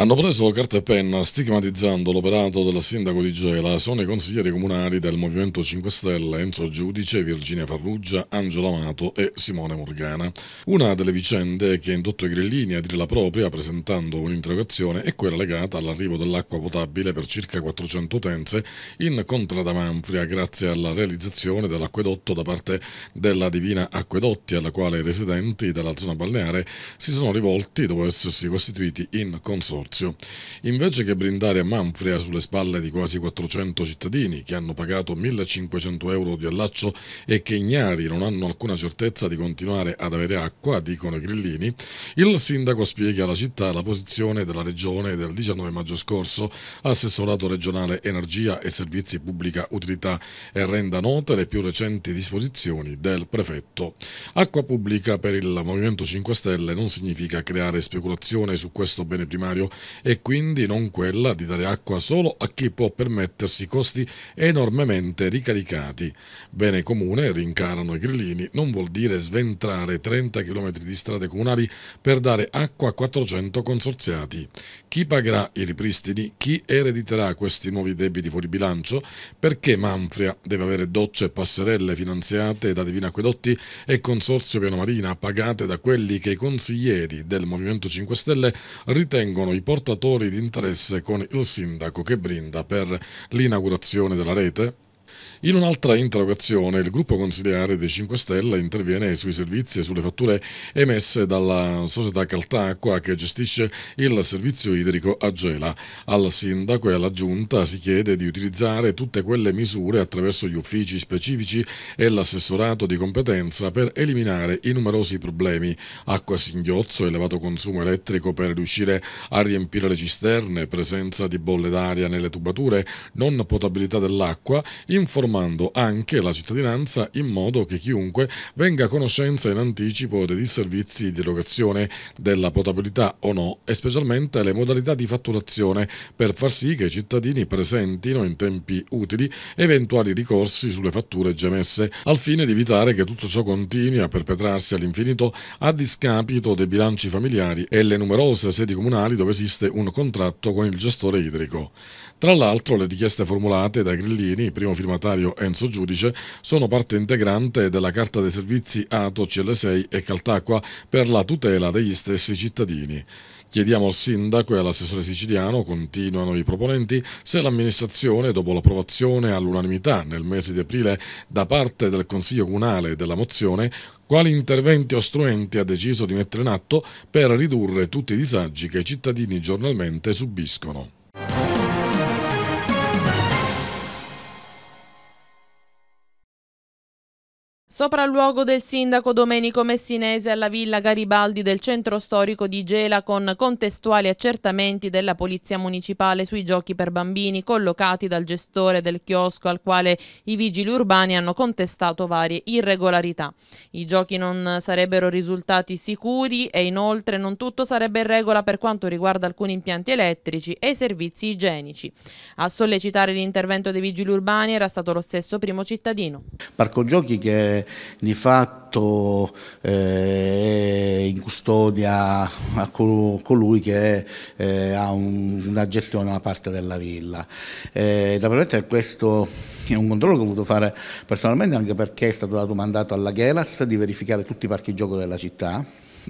hanno preso carta e penna stigmatizzando l'operato del sindaco di Gela. Sono i consiglieri comunali del Movimento 5 Stelle Enzo Giudice, Virginia Farrugia, Angelo Amato e Simone Morgana. Una delle vicende che ha indotto i grillini a dire la propria presentando un'interrogazione è quella legata all'arrivo dell'acqua potabile per circa 400 utenze in Contrada Manfria grazie alla realizzazione dell'acquedotto da parte della Divina Acquedotti alla quale i residenti della zona balneare si sono rivolti dopo essersi costituiti in consorzio Curzio. Invece che brindare Manfrea sulle spalle di quasi 400 cittadini che hanno pagato 1500 euro di allaccio e che ignari non hanno alcuna certezza di continuare ad avere acqua, dicono i grillini, il sindaco spiega alla città la posizione della regione del 19 maggio scorso, assessorato regionale Energia e Servizi Pubblica Utilità e renda note le più recenti disposizioni del prefetto. Acqua pubblica per il Movimento 5 Stelle non significa creare speculazione su questo bene primario e quindi non quella di dare acqua solo a chi può permettersi costi enormemente ricaricati. Bene comune, rincarano i grillini, non vuol dire sventrare 30 km di strade comunali per dare acqua a 400 consorziati. Chi pagherà i ripristini? Chi erediterà questi nuovi debiti fuori bilancio? Perché Manfria deve avere docce e passerelle finanziate da Divina Acquedotti e Consorzio Piano Marina pagate da quelli che i consiglieri del Movimento 5 Stelle ritengono i portatori di interesse con il sindaco che brinda per l'inaugurazione della rete? In un'altra interrogazione il gruppo consigliare dei 5 Stelle interviene sui servizi e sulle fatture emesse dalla società Caltacqua che gestisce il servizio idrico a Gela. Al sindaco e alla giunta si chiede di utilizzare tutte quelle misure attraverso gli uffici specifici e l'assessorato di competenza per eliminare i numerosi problemi. Acqua singhiozzo, elevato consumo elettrico per riuscire a riempire le cisterne, presenza di bolle d'aria nelle tubature, non potabilità dell'acqua, informazioni informando anche la cittadinanza in modo che chiunque venga a conoscenza in anticipo dei disservizi di erogazione, della potabilità o no e specialmente le modalità di fatturazione per far sì che i cittadini presentino in tempi utili eventuali ricorsi sulle fatture già emesse, al fine di evitare che tutto ciò continui a perpetrarsi all'infinito a discapito dei bilanci familiari e le numerose sedi comunali dove esiste un contratto con il gestore idrico. Tra l'altro le richieste formulate dai grillini, primo firmatario commissario Enzo Giudice sono parte integrante della Carta dei Servizi ATO, CL6 e Caltacqua per la tutela degli stessi cittadini. Chiediamo al sindaco e all'assessore siciliano, continuano i proponenti, se l'amministrazione, dopo l'approvazione all'unanimità nel mese di aprile da parte del Consiglio Comunale della mozione, quali interventi o strumenti ha deciso di mettere in atto per ridurre tutti i disagi che i cittadini giornalmente subiscono. Sopralluogo del sindaco Domenico Messinese alla Villa Garibaldi del centro storico di Gela con contestuali accertamenti della Polizia Municipale sui giochi per bambini collocati dal gestore del chiosco al quale i vigili urbani hanno contestato varie irregolarità. I giochi non sarebbero risultati sicuri e inoltre non tutto sarebbe in regola per quanto riguarda alcuni impianti elettrici e i servizi igienici. A sollecitare l'intervento dei vigili urbani era stato lo stesso primo cittadino. Parco giochi che di fatto eh, in custodia a colui che eh, ha un, una gestione di parte della villa. naturalmente eh, questo è un controllo che ho voluto fare personalmente anche perché è stato dato mandato alla Gelas di verificare tutti i parchi gioco della città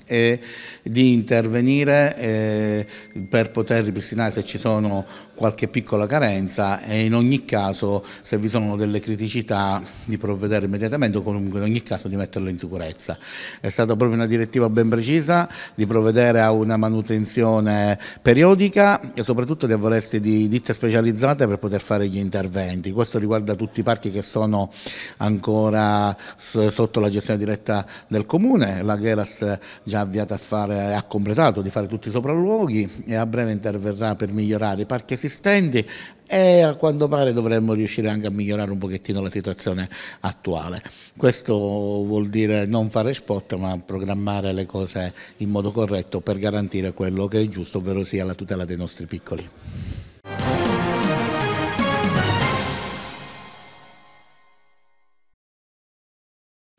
e di intervenire eh, per poter ripristinare se ci sono qualche piccola carenza e in ogni caso se vi sono delle criticità di provvedere immediatamente o comunque in ogni caso di metterle in sicurezza. È stata proprio una direttiva ben precisa di provvedere a una manutenzione periodica e soprattutto di avvalersi di ditte specializzate per poter fare gli interventi. Questo riguarda tutti i parchi che sono ancora sotto la gestione diretta del comune, la Geras già avviata a fare, ha completato di fare tutti i sopralluoghi e a breve interverrà per migliorare i parchi esistenti esistenti e a quanto pare dovremmo riuscire anche a migliorare un pochettino la situazione attuale. Questo vuol dire non fare spot ma programmare le cose in modo corretto per garantire quello che è giusto, ovvero sia la tutela dei nostri piccoli.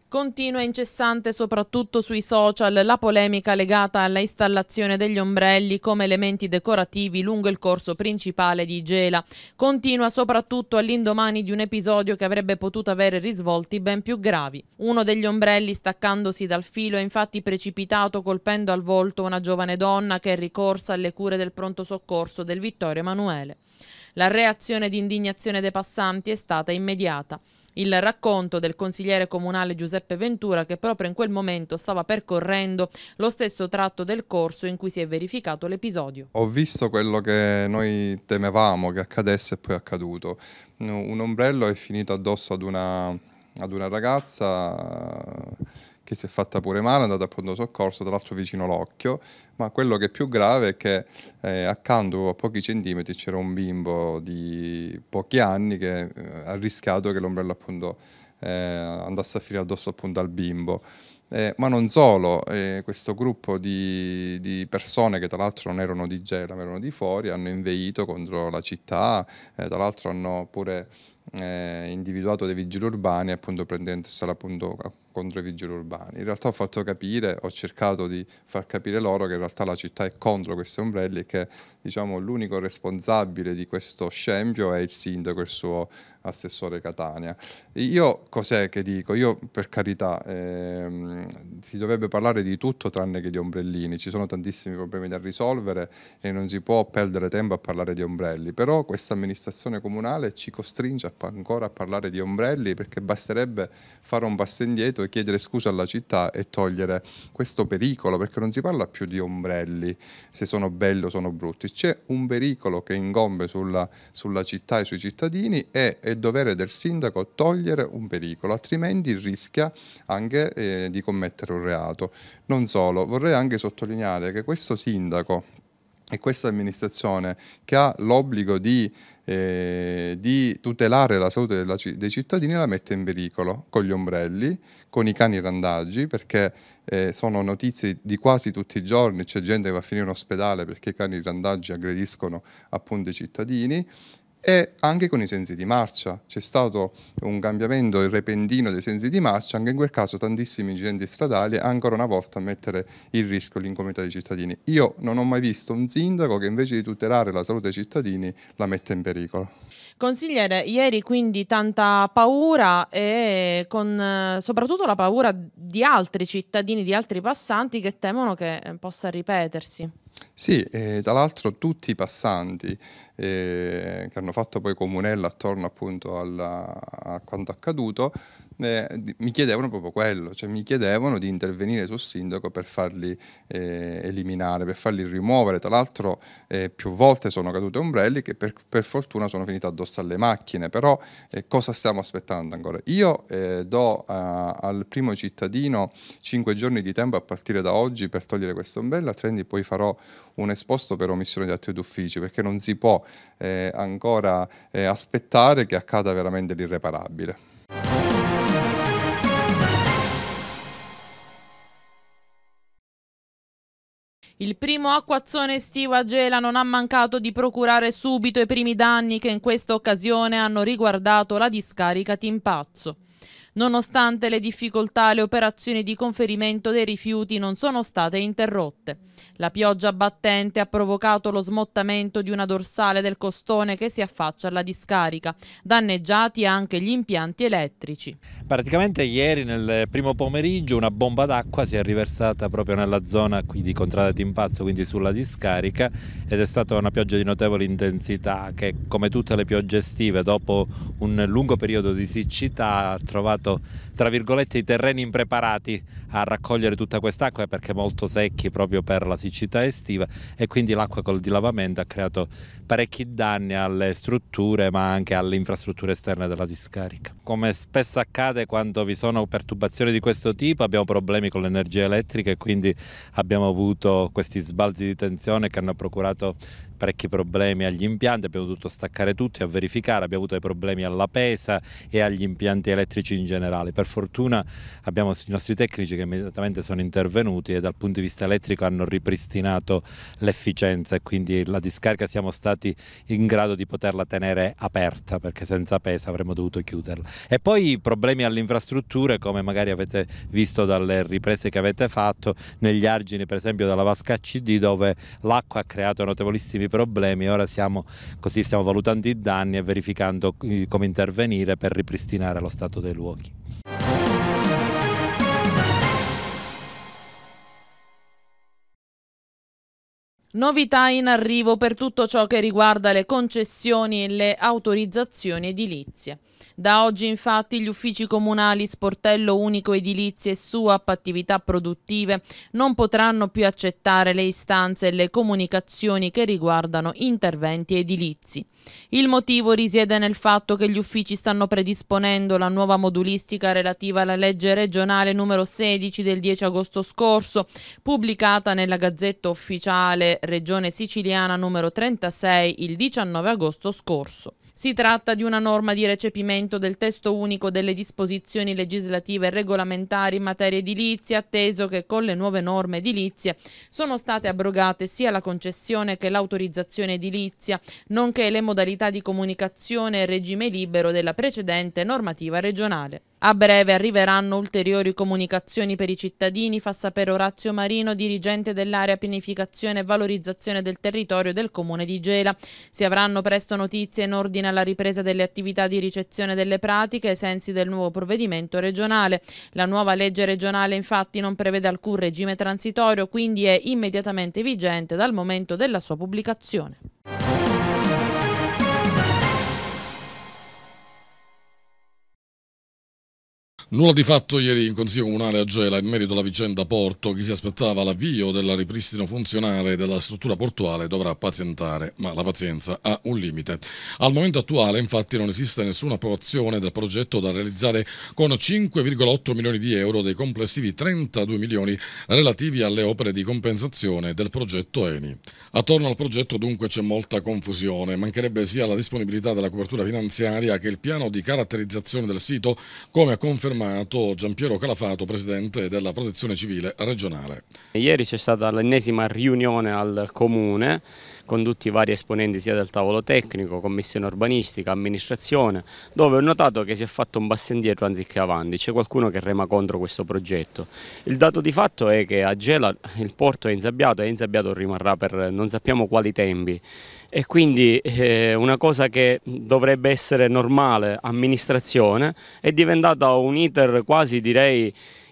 Continua e incessante soprattutto sui social la polemica legata alla installazione degli ombrelli come elementi decorativi lungo il corso principale di Gela. Continua soprattutto all'indomani di un episodio che avrebbe potuto avere risvolti ben più gravi. Uno degli ombrelli staccandosi dal filo è infatti precipitato colpendo al volto una giovane donna che è ricorsa alle cure del pronto soccorso del Vittorio Emanuele. La reazione di indignazione dei passanti è stata immediata il racconto del consigliere comunale Giuseppe Ventura che proprio in quel momento stava percorrendo lo stesso tratto del corso in cui si è verificato l'episodio. Ho visto quello che noi temevamo che accadesse e poi è accaduto. Un ombrello è finito addosso ad una, ad una ragazza che si è fatta pure male, è andata a pronto soccorso, tra l'altro vicino l'occhio, ma quello che è più grave è che eh, accanto a pochi centimetri c'era un bimbo di pochi anni che eh, ha rischiato che l'ombrello appunto eh, andasse a finire addosso appunto al bimbo. Eh, ma non solo, eh, questo gruppo di, di, persone che tra l'altro non erano di Gela ma erano di fuori hanno inveito contro la città, eh, tra l'altro hanno pure eh, individuato dai vigili urbani, appunto prendendosela appunto contro i vigili urbani. In realtà ho fatto capire, ho cercato di far capire loro che in realtà la città è contro questi ombrelli e che diciamo, l'unico responsabile di questo scempio è il sindaco e il suo assessore Catania. Io cos'è che dico? Io per carità ehm, si dovrebbe parlare di tutto tranne che di ombrellini, ci sono tantissimi problemi da risolvere e non si può perdere tempo a parlare di ombrelli, però questa amministrazione comunale ci costringe a ancora a parlare di ombrelli perché basterebbe fare un passo indietro e chiedere scusa alla città e togliere questo pericolo perché non si parla più di ombrelli se sono belli o sono brutti c'è un pericolo che ingombe sulla, sulla città e sui cittadini e è dovere del sindaco togliere un pericolo altrimenti rischia anche eh, di commettere un reato non solo vorrei anche sottolineare che questo sindaco e questa amministrazione che ha l'obbligo di, eh, di, tutelare la salute della, dei cittadini la mette in pericolo con gli ombrelli, con i cani randaggi, perché eh, sono notizie di quasi tutti i giorni, c'è gente che va a finire in ospedale perché i cani randaggi aggrediscono appunto i cittadini e anche con i sensi di marcia. C'è stato un cambiamento repentino dei sensi di marcia, anche in quel caso tantissimi incidenti stradali, ancora una volta a mettere in rischio l'incomunità dei cittadini. Io non ho mai visto un sindaco che invece di tutelare la salute dei cittadini la mette in pericolo. Consigliere, ieri quindi tanta paura e con soprattutto la paura di altri cittadini, di altri passanti che temono che eh, possa ripetersi. Sì, eh, tra l'altro tutti i passanti eh, che hanno fatto poi Comunella attorno appunto alla, a quanto accaduto, eh, mi chiedevano proprio quello, cioè mi chiedevano di intervenire sul sindaco per farli eh, eliminare, per farli rimuovere. Tra l'altro eh, più volte sono cadute ombrelli che per, per, fortuna sono finite addosso alle macchine, però eh, cosa stiamo aspettando ancora? Io eh, do a, al primo cittadino 5 giorni di tempo a partire da oggi per togliere questa ombrella, altrimenti poi farò un esposto per omissione di atti d'ufficio, perché non si può eh, ancora eh, aspettare che accada veramente l'irreparabile. Il primo acquazzone estivo a Gela non ha mancato di procurare subito i primi danni che in questa occasione hanno riguardato la discarica Timpazzo. Nonostante le difficoltà, le operazioni di conferimento dei rifiuti non sono state interrotte. La pioggia battente ha provocato lo smottamento di una dorsale del costone che si affaccia alla discarica, danneggiati anche gli impianti elettrici. Praticamente ieri nel primo pomeriggio una bomba d'acqua si è riversata proprio nella zona qui di Contrada Timpazzo, quindi sulla discarica ed è stata una pioggia di notevole intensità che come tutte le piogge estive dopo un lungo periodo di siccità ha trovato tra virgolette i terreni impreparati a raccogliere tutta quest'acqua perché molto secchi proprio per la siccità estiva e quindi l'acqua col dilavamento ha creato parecchi danni alle strutture ma anche alle infrastrutture esterne della discarica. Come spesso accade d'estate quando vi sono perturbazioni di questo tipo abbiamo problemi con l'energia elettrica e quindi abbiamo avuto questi sbalzi di tensione che hanno procurato parecchi problemi agli impianti, abbiamo dovuto staccare tutti a verificare, abbiamo avuto dei problemi alla pesa e agli impianti elettrici in generale. Per fortuna abbiamo i nostri tecnici che immediatamente sono intervenuti e dal punto di vista elettrico hanno ripristinato l'efficienza e quindi la discarica siamo stati in grado di poterla tenere aperta perché senza pesa avremmo dovuto chiuderla. E poi problemi alle infrastrutture come magari avete visto dalle riprese che avete fatto negli argini per esempio della vasca CD dove l'acqua ha creato notevolissimi problemi ora siamo, così stiamo valutando i danni e verificando come intervenire per ripristinare lo stato dei luoghi. Novità in arrivo per tutto ciò che riguarda le concessioni e le autorizzazioni edilizie. Da oggi infatti gli uffici comunali Sportello Unico Edilizie e SUAP attività produttive non potranno più accettare le istanze e le comunicazioni che riguardano interventi edilizi. Il motivo risiede nel fatto che gli uffici stanno predisponendo la nuova modulistica relativa alla legge regionale numero 16 del 10 agosto scorso, pubblicata nella Gazzetta Ufficiale regione siciliana numero 36 il 19 agosto scorso. Si tratta di una norma di recepimento del testo unico delle disposizioni legislative e regolamentari in materia edilizia, atteso che con le nuove norme edilizie sono state abrogate sia la concessione che l'autorizzazione edilizia, nonché le modalità di comunicazione e regime libero della precedente normativa regionale. A breve arriveranno ulteriori comunicazioni per i cittadini, fa sapere Orazio Marino, dirigente dell'area pianificazione e valorizzazione del territorio del comune di Gela. Si avranno presto notizie in ordine alla ripresa delle attività di ricezione delle pratiche ai sensi del nuovo provvedimento regionale. La nuova legge regionale infatti non prevede alcun regime transitorio, quindi è immediatamente vigente dal momento della sua pubblicazione. Nulla di fatto ieri in Consiglio Comunale a Gela in merito alla vicenda Porto, chi si aspettava l'avvio del ripristino funzionale della struttura portuale dovrà pazientare, ma la pazienza ha un limite. Al momento attuale infatti non esiste nessuna approvazione del progetto da realizzare con 5,8 milioni di euro dei complessivi 32 milioni relativi alle opere di compensazione del progetto ENI. Attorno al progetto dunque c'è molta confusione, mancherebbe sia la disponibilità della copertura finanziaria che il piano di caratterizzazione del sito come ha confermato chiamato Giampiero Calafato, presidente della Protezione Civile regionale. Ieri c'è stata l'ennesima riunione al comune condotti vari esponenti sia del tavolo tecnico, commissione urbanistica, amministrazione, dove ho notato che si è fatto un passo indietro anziché avanti, c'è qualcuno che rema contro questo progetto. Il dato di fatto è che a Gela il porto è insabbiato e insabbiato rimarrà per non sappiamo quali tempi e quindi eh, una cosa che dovrebbe essere normale amministrazione è diventata un iter quasi direi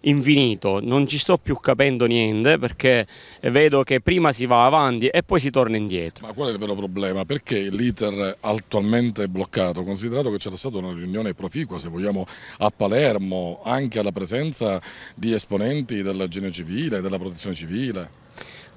infinito, non ci sto più capendo niente perché vedo che prima si va avanti e poi si torna indietro. Ma qual è il vero problema? Perché l'iter attualmente è bloccato, considerato che c'era stata una riunione proficua, se vogliamo, a Palermo, anche alla presenza di esponenti della Genio Civile, della Protezione Civile?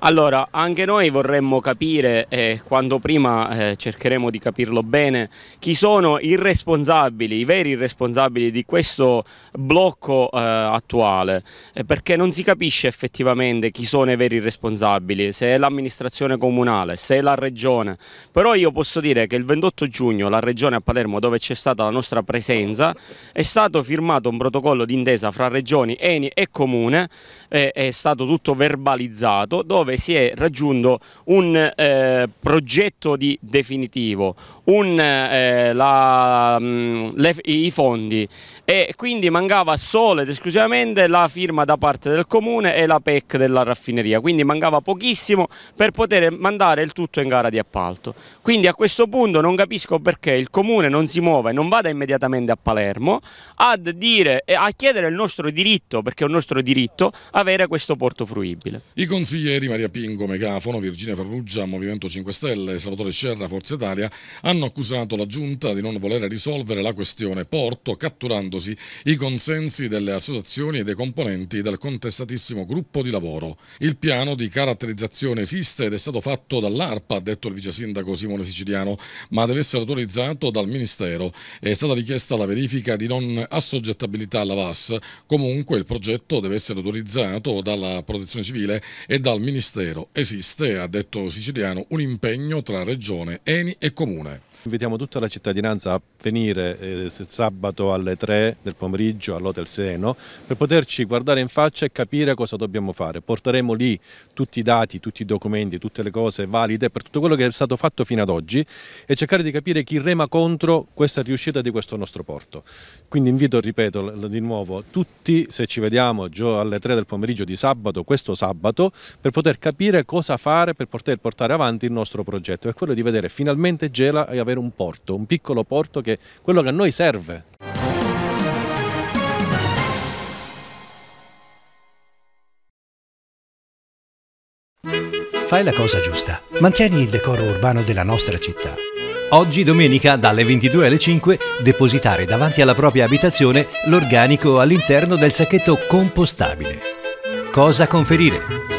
Allora, anche noi vorremmo capire, eh, quanto prima eh, cercheremo di capirlo bene, chi sono i responsabili, i veri responsabili di questo blocco eh, attuale, eh, perché non si capisce effettivamente chi sono i veri responsabili, se è l'amministrazione comunale, se è la regione. Però io posso dire che il 28 giugno la regione a Palermo, dove c'è stata la nostra presenza, è stato firmato un protocollo d'intesa fra regioni, Eni e Comune, eh, è stato tutto verbalizzato, dove dove si è raggiunto un eh, progetto di definitivo, un, eh, la, mh, mm, le, i fondi e quindi mancava solo ed esclusivamente la firma da parte del comune e la PEC della raffineria, quindi mancava pochissimo per poter mandare il tutto in gara di appalto. Quindi a questo punto non capisco perché il comune non si muova e non vada immediatamente a Palermo ad dire, a chiedere il nostro diritto, perché è un nostro diritto, avere questo porto fruibile. I consiglieri Maria Ilaria Pingo, Megafono, Virginia Ferrugia, Movimento 5 Stelle e Salvatore Scerra, Forza Italia, hanno accusato la Giunta di non volere risolvere la questione Porto, catturandosi i consensi delle associazioni e dei componenti del contestatissimo gruppo di lavoro. Il piano di caratterizzazione esiste ed è stato fatto dall'ARPA, ha detto il vice sindaco Simone Siciliano, ma deve essere autorizzato dal Ministero. È stata richiesta la verifica di non assoggettabilità alla VAS, comunque il progetto deve essere autorizzato dalla Protezione Civile e dal Ministero Ministero esiste, ha detto Siciliano, un impegno tra Regione, Eni e Comune. Invitiamo tutta la cittadinanza a venire eh, sabato alle 3 del pomeriggio all'Hotel Sereno per poterci guardare in faccia e capire cosa dobbiamo fare. Porteremo lì tutti i dati, tutti i documenti, tutte le cose valide per tutto quello che è stato fatto fino ad oggi e cercare di capire chi rema contro questa riuscita di questo nostro porto. Quindi invito, ripeto di nuovo, tutti se ci vediamo alle 3 del pomeriggio di sabato, questo sabato, per poter capire cosa fare per poter portare avanti il nostro progetto, è quello di vedere finalmente Gela e avere avere un porto, un piccolo porto che è quello che a noi serve. Fai la cosa giusta, mantieni il decoro urbano della nostra città. Oggi domenica dalle 22 alle 5 depositare davanti alla propria abitazione l'organico all'interno del sacchetto compostabile. Cosa conferire?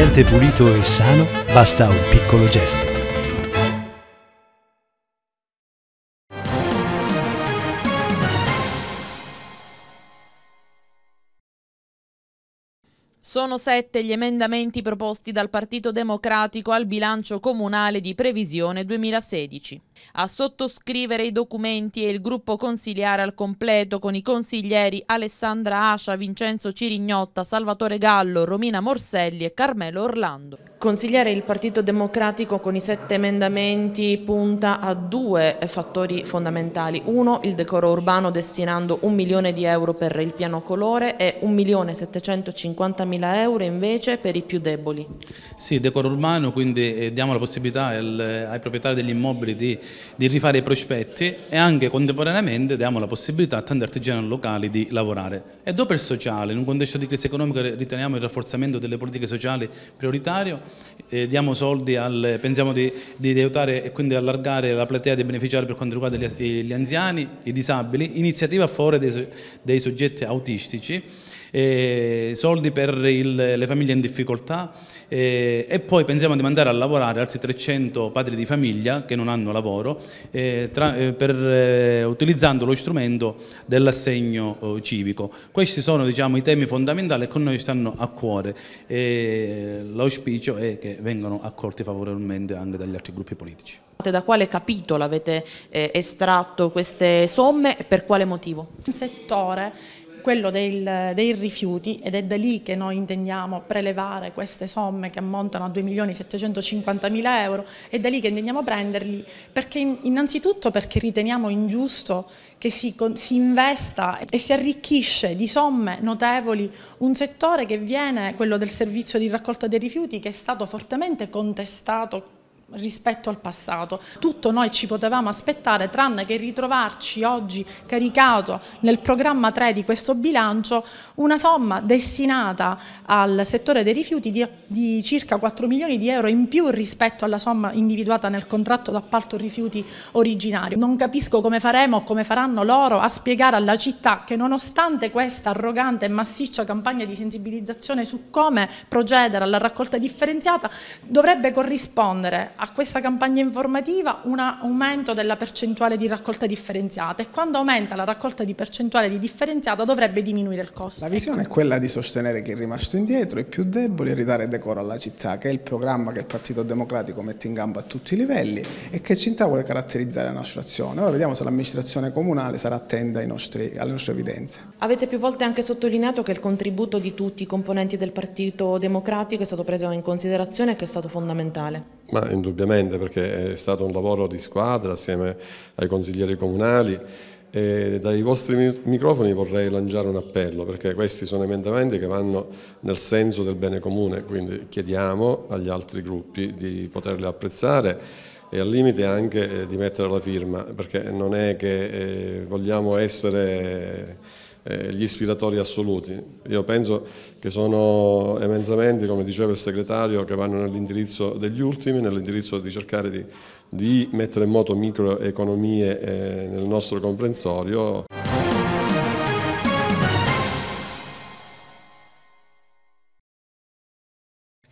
ambiente pulito e sano basta un piccolo gesto. Sono sette gli emendamenti proposti dal Partito Democratico al bilancio comunale di previsione 2016 a sottoscrivere i documenti e il gruppo consiliare al completo con i consiglieri Alessandra Ascia, Vincenzo Cirignotta, Salvatore Gallo, Romina Morselli e Carmelo Orlando. Consigliare il Partito Democratico con i sette emendamenti punta a due fattori fondamentali. Uno, il decoro urbano destinando un milione di euro per il piano colore e un milione mila euro invece per i più deboli. Sì, decoro urbano, quindi eh, diamo la possibilità ai proprietari degli immobili di di rifare i prospetti e anche contemporaneamente diamo la possibilità a tanti artigiani locali di lavorare. E dopo il sociale, in un contesto di crisi economica riteniamo il rafforzamento delle politiche sociali prioritario, eh, diamo soldi, al, pensiamo di, di, aiutare e quindi allargare la platea dei beneficiari per quanto riguarda gli, gli anziani, i disabili, iniziativa a favore dei, dei soggetti autistici eh, soldi per il, le famiglie in difficoltà eh, e poi pensiamo di mandare a lavorare altri 300 padri di famiglia che non hanno lavoro eh, tra, eh, per, eh, utilizzando lo strumento dell'assegno eh, civico. Questi sono diciamo, i temi fondamentali che con noi stanno a cuore e l'auspicio è che vengano accolti favorevolmente anche dagli altri gruppi politici. Da quale capitolo avete estratto queste somme e per quale motivo? Un settore quello del, dei rifiuti ed è da lì che noi intendiamo prelevare queste somme che ammontano a 2.750.000 euro, è da lì che intendiamo prenderli perché innanzitutto perché riteniamo ingiusto che si, si investa e si arricchisce di somme notevoli un settore che viene, quello del servizio di raccolta dei rifiuti, che è stato fortemente contestato rispetto al passato. Tutto noi ci potevamo aspettare tranne che ritrovarci oggi caricato nel programma 3 di questo bilancio una somma destinata al settore dei rifiuti di, di circa 4 milioni di euro in più rispetto alla somma individuata nel contratto d'appalto rifiuti originario. Non capisco come faremo o come faranno loro a spiegare alla città che nonostante questa arrogante e massiccia campagna di sensibilizzazione su come procedere alla raccolta differenziata dovrebbe corrispondere a questa campagna informativa un aumento della percentuale di raccolta differenziata e quando aumenta la raccolta di percentuale di differenziata dovrebbe diminuire il costo. La visione è quella di sostenere chi è rimasto indietro, i più deboli e ridare decoro alla città, che è il programma che il Partito Democratico mette in gamba a tutti i livelli e che Cinta vuole caratterizzare la nostra azione. Ora vediamo se l'amministrazione comunale sarà attenta nostri, alle nostre evidenze. Avete più volte anche sottolineato che il contributo di tutti i componenti del Partito Democratico è stato preso in considerazione e che è stato fondamentale. Ma indubbiamente perché è stato un lavoro di squadra assieme ai consiglieri comunali e dai vostri microfoni vorrei lanciare un appello perché questi sono emendamenti che vanno nel senso del bene comune, quindi chiediamo agli altri gruppi di poterli apprezzare e al limite anche eh, di mettere la firma perché non è che eh, vogliamo essere eh, gli ispiratori assoluti. Io penso che sono emendamenti, come diceva il segretario, che vanno nell'indirizzo degli ultimi, nell'indirizzo di cercare di, di, mettere in moto microeconomie eh, nel nostro comprensorio.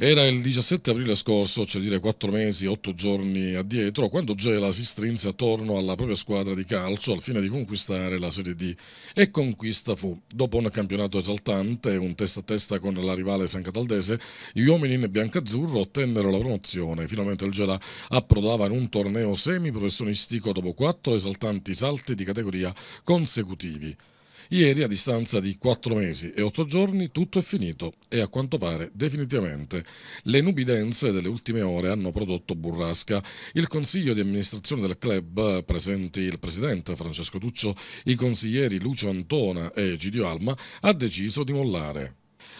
Era il 17 aprile scorso, cioè dire 4 mesi, 8 giorni addietro, quando Gela si strinse attorno alla propria squadra di calcio al fine di conquistare la Serie D. E conquista fu. Dopo un campionato esaltante, un testa a testa con la rivale San Cataldese, gli uomini in biancazzurro ottennero la promozione. Finalmente il Gela approdava in un torneo semiprofessionistico dopo 4 esaltanti salti di categoria consecutivi. Ieri, a distanza di 4 mesi e 8 giorni, tutto è finito e a quanto pare definitivamente. Le nubidenze delle ultime ore hanno prodotto burrasca. Il consiglio di amministrazione del club, presenti il presidente Francesco Tuccio, i consiglieri Lucio Antona e Gidio Alma, ha deciso di mollare.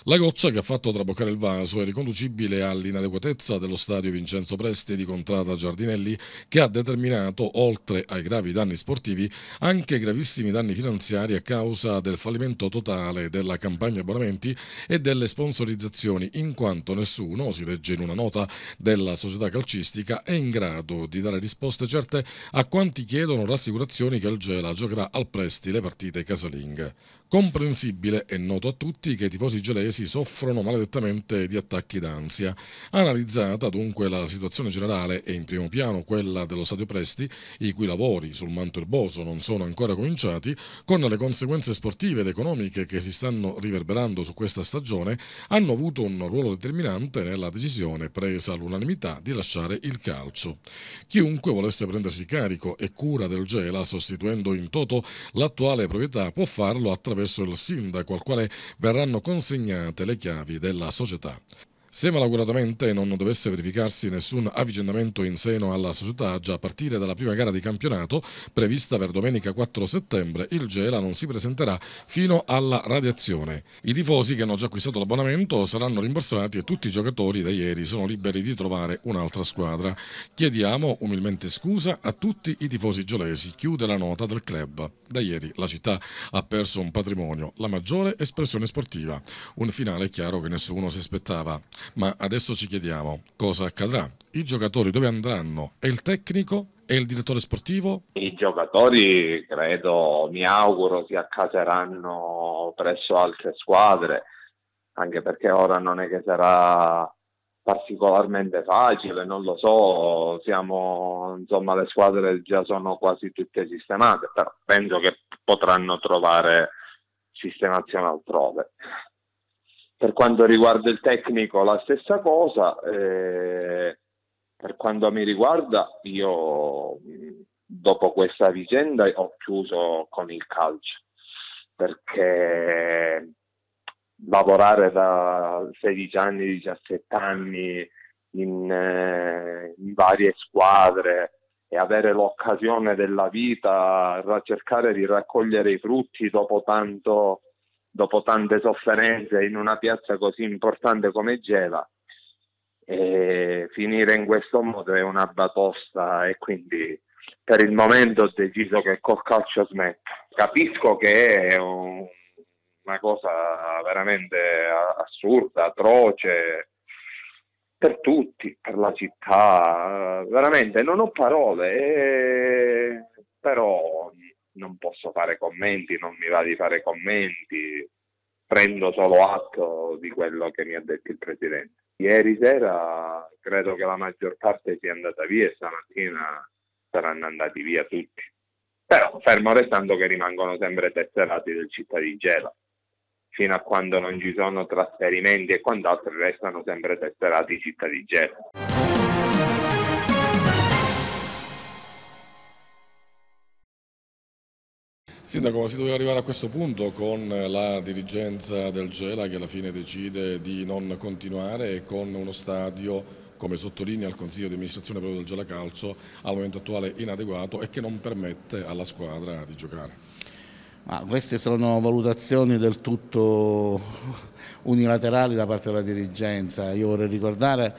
La goccia che ha fatto traboccare il vaso è riconducibile all'inadeguatezza dello stadio Vincenzo Presti di Contrada Giardinelli che ha determinato, oltre ai gravi danni sportivi, anche gravissimi danni finanziari a causa del fallimento totale della campagna abbonamenti e delle sponsorizzazioni, in quanto nessuno, si legge in una nota della società calcistica, è in grado di dare risposte certe a quanti chiedono rassicurazioni che il Gela giocherà al Presti le partite casalinghe. Comprensibile e noto a tutti che i tifosi gelesi soffrono maledettamente di attacchi d'ansia. Analizzata dunque la situazione generale e in primo piano quella dello Stadio Presti, i cui lavori sul manto erboso non sono ancora cominciati, con le conseguenze sportive ed economiche che si stanno riverberando su questa stagione, hanno avuto un ruolo determinante nella decisione presa all'unanimità di lasciare il calcio. Chiunque volesse prendersi carico e cura del Gela sostituendo in toto l'attuale proprietà può farlo attraverso attraverso il sindaco al quale verranno consegnate le chiavi della società. Se malauguratamente non dovesse verificarsi nessun avvicendamento in seno alla società già a partire dalla prima gara di campionato, prevista per domenica 4 settembre, il Gela non si presenterà fino alla radiazione. I tifosi che hanno già acquistato l'abbonamento saranno rimborsati e tutti i giocatori da ieri sono liberi di trovare un'altra squadra. Chiediamo umilmente scusa a tutti i tifosi giolesi, chiude la nota del club. Da ieri la città ha perso un patrimonio, la maggiore espressione sportiva. Un finale chiaro che nessuno si aspettava. Ma adesso ci chiediamo cosa accadrà, i giocatori dove andranno e il tecnico e il direttore sportivo? I giocatori credo, mi auguro, si accaseranno presso altre squadre, anche perché ora non è che sarà particolarmente facile, non lo so, siamo, insomma le squadre già sono quasi tutte sistemate, però penso che potranno trovare sistemazione altrove. Per quanto riguarda il tecnico, la stessa cosa. Eh, per quanto mi riguarda, io dopo questa vicenda ho chiuso con il calcio perché lavorare da 16 anni, 17 anni in, eh, in varie squadre e avere l'occasione della vita, cercare di raccogliere i frutti dopo tanto dopo tante sofferenze in una piazza così importante come Gela. E finire in questo modo è una batosta e quindi per il momento ho deciso che col calcio smetto. Capisco che è un, una cosa veramente assurda, atroce per tutti, per la città, veramente non ho parole, eh, però non posso fare commenti, non mi va di fare commenti, prendo solo atto di quello che mi ha detto il Presidente. Ieri sera credo che la maggior parte sia andata via e stamattina saranno andati via tutti. Però fermo restando che rimangono sempre tesserati del città di Gela. Fino a quando non ci sono trasferimenti e quant'altro restano sempre tesserati i città di Gela. Sindaco, ma si doveva arrivare a questo punto con la dirigenza del Gela che alla fine decide di non continuare e con uno stadio come sottolinea il Consiglio di amministrazione proprio del Gela Calcio, al momento attuale inadeguato e che non permette alla squadra di giocare. Ma queste sono valutazioni del tutto unilaterali da parte della dirigenza. Io vorrei ricordare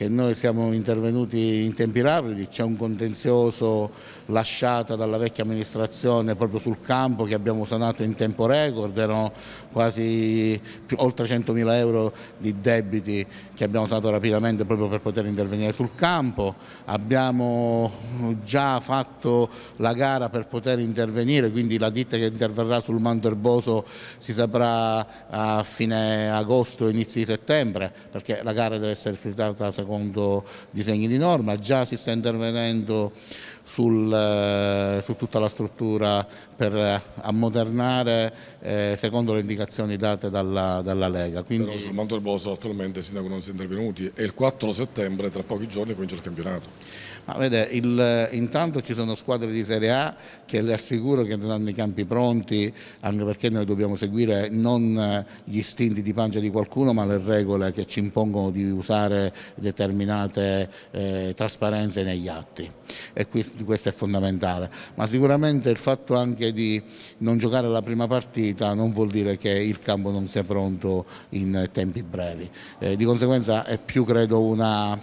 che noi siamo intervenuti in tempi rapidi, c'è un contenzioso lasciato dalla vecchia amministrazione proprio sul campo che abbiamo sanato in tempo record, erano quasi oltre 100.000 euro di debiti che abbiamo sanato rapidamente proprio per poter intervenire sul campo, abbiamo già fatto la gara per poter intervenire, quindi la ditta che interverrà sul manto erboso si saprà a fine agosto, inizio di settembre, perché la gara deve essere espletata secondo secondo disegno di norma, già si sta intervenendo sul, eh, su tutta la struttura per eh, ammodernare eh, secondo le indicazioni date dalla, dalla Lega. Quindi... Però sul Manto del Boso attualmente il sindaco non si è intervenuti e il 4 settembre tra pochi giorni comincia il campionato. Ma vede, il, eh, intanto ci sono squadre di Serie A che le assicuro che non hanno i campi pronti, anche perché noi dobbiamo seguire non gli istinti di pancia di qualcuno, ma le regole che ci impongono di usare determinate eh, trasparenze negli atti. E quindi di questo è fondamentale, ma sicuramente il fatto anche di non giocare la prima partita non vuol dire che il campo non sia pronto in tempi brevi, eh, di conseguenza è più credo una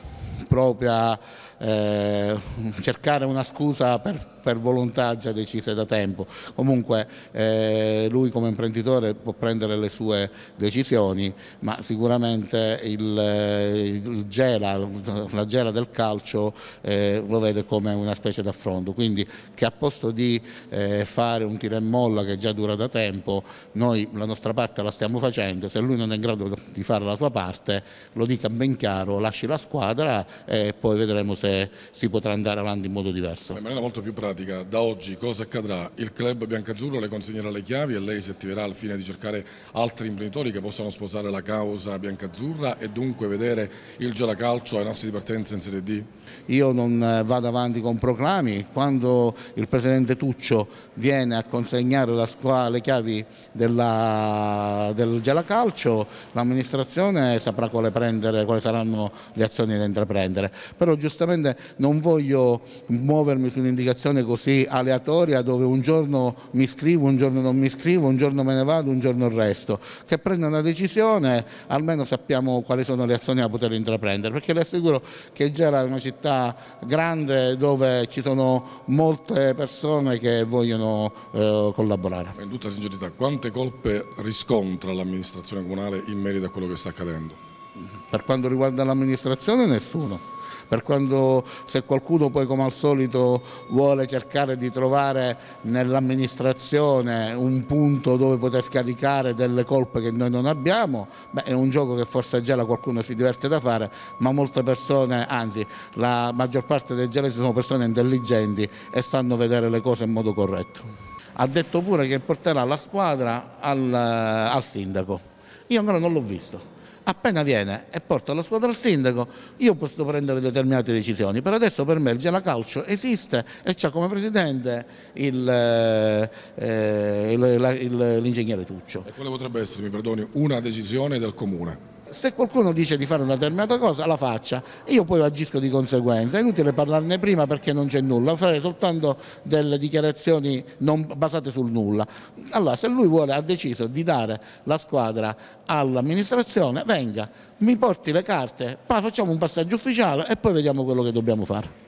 propria eh, cercare una scusa per per volontà già decise da tempo. Comunque eh, lui come imprenditore può prendere le sue decisioni, ma sicuramente il, eh, il gela, la gela del calcio eh, lo vede come una specie d'affronto, quindi che a posto di eh, fare un tira e molla che già dura da tempo, noi la nostra parte la stiamo facendo, se lui non è in grado di fare la sua parte lo dica ben chiaro, lasci la squadra e poi vedremo se si potrà andare avanti in modo diverso. In maniera molto più pratica pratica da oggi cosa accadrà? Il club biancagiuro le consegnerà le chiavi e lei si attiverà al fine di cercare altri imprenditori che possano sposare la causa biancazzurra e dunque vedere il Gelacalcio ai nostri di partenza in Serie D? Io non eh, vado avanti con proclami, quando il presidente Tuccio viene a consegnare la squadra, le chiavi della, del Gelacalcio, l'amministrazione saprà quale, prendere, quali saranno le azioni da intraprendere, però giustamente non voglio muovermi su un'indicazione situazione così aleatoria dove un giorno mi scrivo, un giorno non mi scrivo, un giorno me ne vado, un giorno il resto, che prenda una decisione, almeno sappiamo quali sono le azioni da poter intraprendere, perché le assicuro che Gela è una città grande dove ci sono molte persone che vogliono eh, collaborare. In tutta sincerità, quante colpe riscontra l'amministrazione comunale in merito a quello che sta accadendo? Per quanto riguarda l'amministrazione nessuno per quando se qualcuno poi come al solito vuole cercare di trovare nell'amministrazione un punto dove poter scaricare delle colpe che noi non abbiamo, beh, è un gioco che forse già qualcuno si diverte da fare, ma molte persone, anzi la maggior parte dei gelesi sono persone intelligenti e sanno vedere le cose in modo corretto. Ha detto pure che porterà la squadra al, al sindaco. Io ancora non l'ho visto appena viene e porta la squadra al sindaco, io posso prendere determinate decisioni. Per adesso per me il Gelacalcio esiste e c'è come presidente eh, eh, l'ingegnere eh, Tuccio. E quella potrebbe essere, mi perdoni, una decisione del comune? se qualcuno dice di fare una determinata cosa la faccia io poi agisco di conseguenza è inutile parlarne prima perché non c'è nulla fare soltanto delle dichiarazioni basate sul nulla allora se lui vuole ha deciso di dare la squadra all'amministrazione venga mi porti le carte poi facciamo un passaggio ufficiale e poi vediamo quello che dobbiamo fare